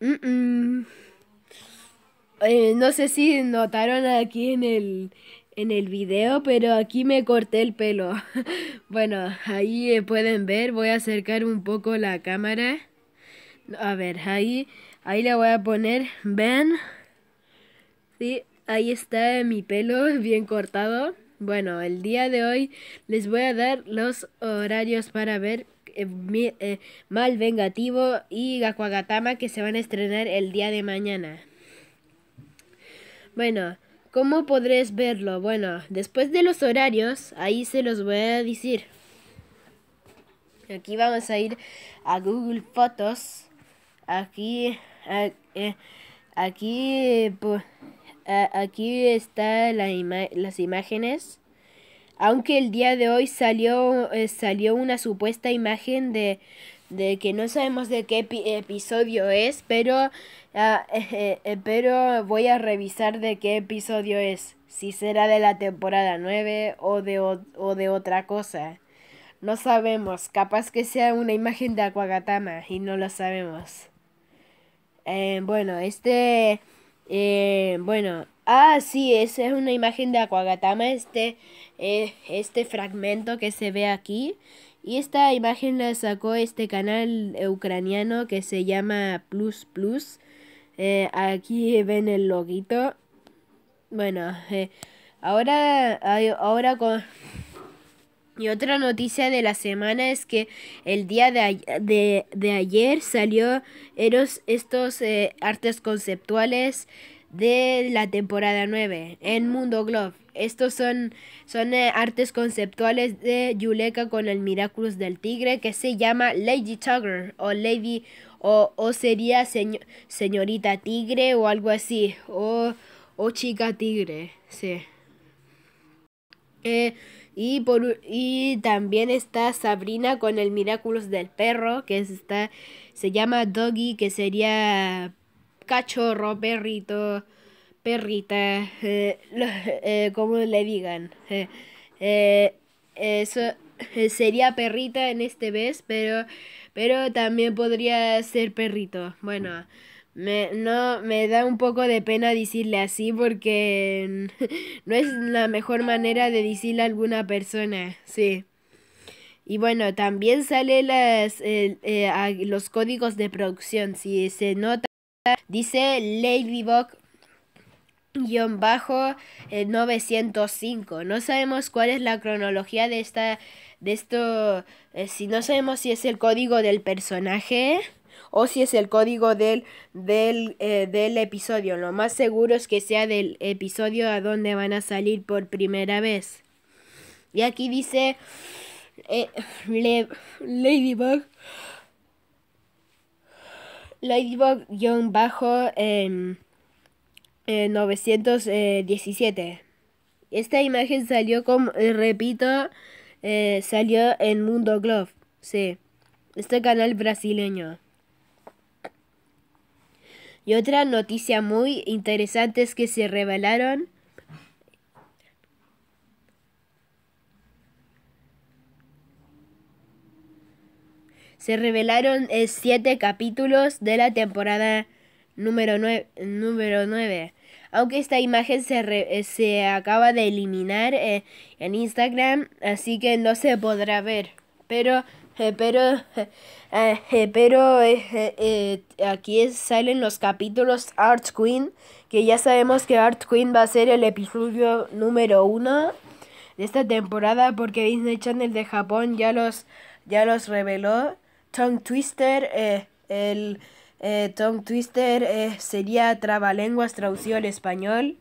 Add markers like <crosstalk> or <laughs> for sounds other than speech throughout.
Eh, no sé si notaron aquí en el, video, pero aquí me corté el pelo. <laughs> bueno, ahí eh, pueden ver, voy a acercar un poco la cámara. A ver, ahí, ahí le voy a poner, ven. Sí, ahí está mi pelo bien cortado. Bueno, el día de hoy les voy a dar los horarios para ver eh, eh, Mal Vengativo y Gakuagatama que se van a estrenar el día de mañana. Bueno, ¿cómo podréis verlo? Bueno, después de los horarios, ahí se los voy a decir. Aquí vamos a ir a Google Fotos. Aquí, eh, aquí, aquí está las imágenes. Aunque el día de hoy salió, eh, salió una supuesta imagen de, de que no sabemos de qué episodio es, pero, ah, <laughs> eh, eh, pero voy a revisar de qué episodio es, si será de la temporada 9 o de, o, de otra cosa. No sabemos, capaz que sea una imagen de Aquagatama y no lo sabemos. bueno, este... bueno, Ah, sí, esa es una imagen de Aquagatama, este, eh, este fragmento que se ve aquí. Y esta imagen la sacó este canal ucraniano que se llama Plus Plus. Eh, aquí ven el loguito. Bueno, eh, ahora, ahora con... Y otra noticia de la semana es que el día de, de, ayer salió estos artes conceptuales de la temporada 9 en Mundo Glove. Estos son, son eh, artes conceptuales de Yuleka con el Miraculous del Tigre que se llama Lady Tiger o Lady o, sería señorita tigre o algo así o, o chica tigre, sí. Eh, y, por, y también está Sabrina con el Miraculos del Perro, que está, se llama Doggy, que sería cachorro, perrito, perrita, eh, eh, como le digan. Eh, eso sería perrita en este vez, pero, pero también podría ser perrito. Bueno, me, no, me da un poco de pena decirle así porque <laughs> no es la mejor manera de decirle a alguna persona, sí. Y bueno, también sale las, los códigos de producción. Si se nota dice Ladybug guión bajo 905 eh, no sabemos cuál es la cronología de esta de esto eh, si no sabemos si es el código del personaje o si es el código del, eh, del, episodio. Lo más seguro es que sea del episodio a donde van a salir por primera vez. Y aquí dice Ladybug Lightbug-bajo en 917. Esta imagen salió como, eh, repito, eh, salió en Mundo Glove, sí, este canal brasileño. Y otra noticia muy interesante es que se revelaron se revelaron eh, siete capítulos de la temporada número 9. Número Aunque esta imagen se, eh, se acaba de eliminar eh, en Instagram, así que no se podrá ver. Pero, pero, pero aquí salen los capítulos Art Queen, que ya sabemos que Art Queen va a ser el episodio número uno de esta temporada porque Disney Channel de Japón ya los, ya los reveló. Tongue Twister, eh, el eh, Tongue Twister eh, sería Trabalenguas traducido al español.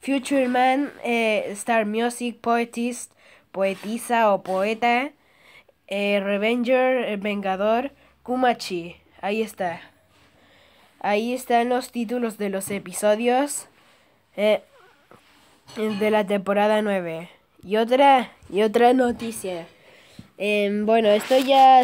Future Man, eh, Star Music, Poetist, Poetisa o Poeta. Eh, Revenger, Vengador, Kumachi. Ahí está. Ahí están los títulos de los episodios eh, de la temporada 9. Y otra, y otra noticia. Em, bueno, esto ya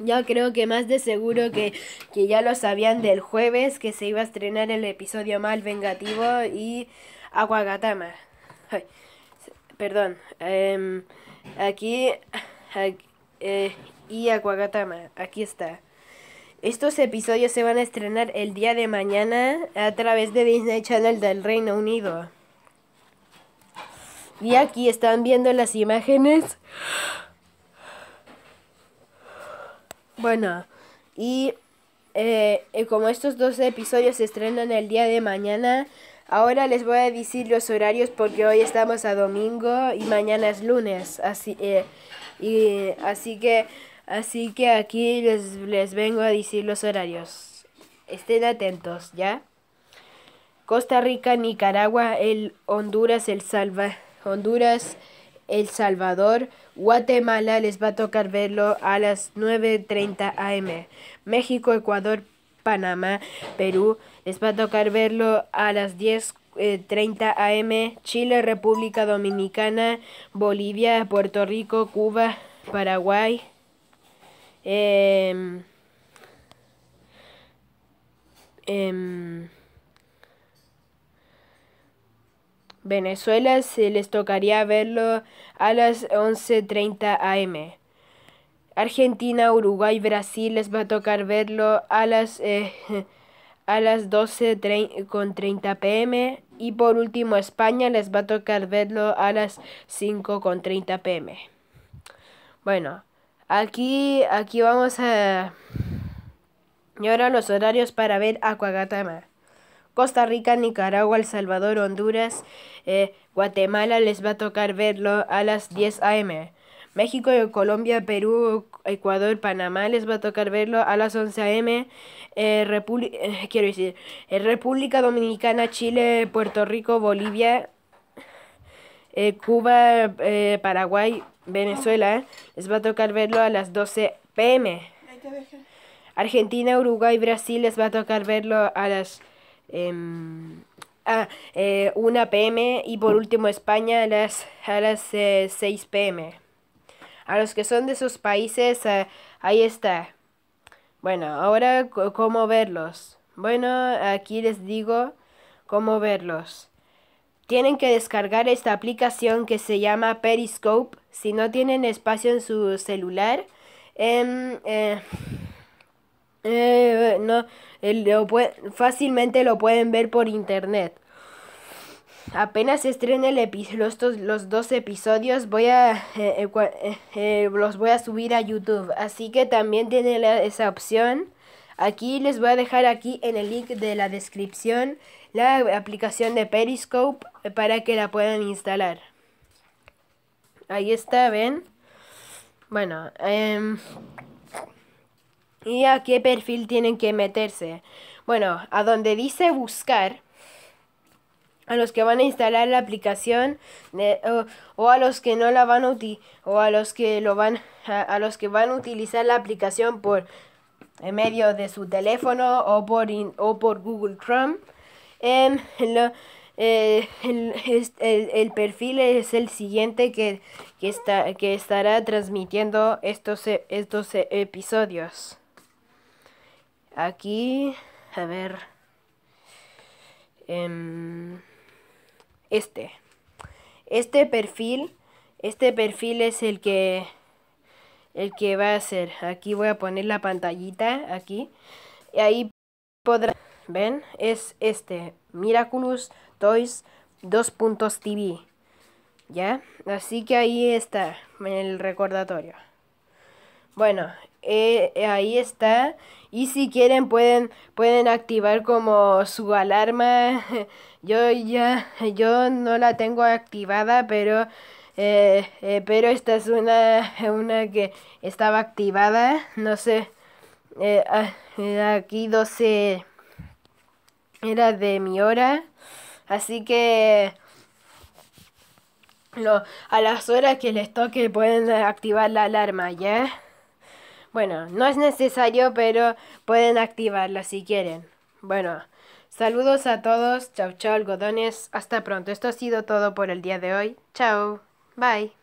yo creo que más de seguro que, que, ya lo sabían del jueves que se iba a estrenar el episodio mal vengativo y Aguagatama. perdón. Em, aquí... Eh, y Aguagatama. Aquí está. Estos episodios se van a estrenar el día de mañana a través de Disney Channel del Reino Unido. Y aquí están viendo las imágenes. Bueno, y eh, eh, como estos dos episodios se estrenan el día de mañana, ahora les voy a decir los horarios porque hoy estamos a domingo y mañana es lunes. Así, eh, y, así que así que aquí les, les vengo a decir los horarios. Estén atentos, ¿ya? Costa Rica, Nicaragua, el Honduras, el Salva, Honduras, el Salvador, Guatemala les va a tocar verlo a las 9.30 am. México, Ecuador, Panamá, Perú les va a tocar verlo a las 10.30 am. Chile, República Dominicana, Bolivia, Puerto Rico, Cuba, Paraguay. Em, em, Venezuela se les tocaría verlo a las 11.30 am. Argentina, Uruguay, Brasil les va a tocar verlo a las, eh, <laughs> a las 12.30 pm. Y por último, España les va a tocar verlo a las 5.30 pm. Bueno, aquí, aquí vamos a... Y ahora los horarios para ver Aquagatama. Costa Rica, Nicaragua, El Salvador, Honduras, eh, Guatemala les va a tocar verlo a las 10 a.m. México, Colombia, Perú, Ecuador, Panamá les va a tocar verlo a las 11 a.m. Eh, eh, quiero decir, República Dominicana, Chile, Puerto Rico, Bolivia, Cuba, Paraguay, Venezuela les va a tocar verlo a las 12 p.m. Argentina, Uruguay, Brasil les va a tocar verlo a las Em, ah, eh, una pm y por último España a las, a las 6 eh, pm. A los que son de esos países, eh, ahí está. Bueno, ahora cómo verlos. Bueno, aquí les digo cómo verlos. Tienen que descargar esta aplicación que se llama Periscope. Si no tienen espacio en su celular, en... Em, eh, no, fácilmente lo pueden ver por internet. Apenas estrene el los, los dos episodios, voy a, eh, eh, los voy a subir a YouTube. Así que también tienen esa opción. Aquí les voy a dejar aquí en el link de la descripción la aplicación de Periscope para que la puedan instalar. Ahí está, ven. Bueno, eh, y a qué perfil tienen que meterse. Bueno, a donde dice buscar, a los que van a instalar la aplicación eh, o, a los que no la van a uti o a los que lo van a, los que van a utilizar la aplicación por en medio de su teléfono o por o por Google Chrome em, eh, el, perfil es el siguiente que, que estará transmitiendo estos, e, estos e, episodios. Aquí, a ver. Em, este. Este perfil. Este perfil es el que. El que va a ser. Aquí voy a poner la pantallita. Aquí. Y ahí podrá. ¿Ven? Es este. Miraculous Toys 2.tv. ¿Ya? Así que ahí está. En el recordatorio. Bueno, eh, eh, ahí está. Y si quieren pueden, pueden activar como su alarma. <laughs> Yo ya, <laughs> yo no la tengo activada, pero eh, eh, pero esta es <laughs> una, que estaba activada, no sé, ah, aquí 12 era de mi hora, así que a las horas que les toque pueden activar la alarma, ¿ya? Bueno, no es necesario, pero pueden activarla si quieren. Bueno, saludos a todos. Chau, chau, algodones. Hasta pronto. Esto ha sido todo por el día de hoy. Chau. Bye.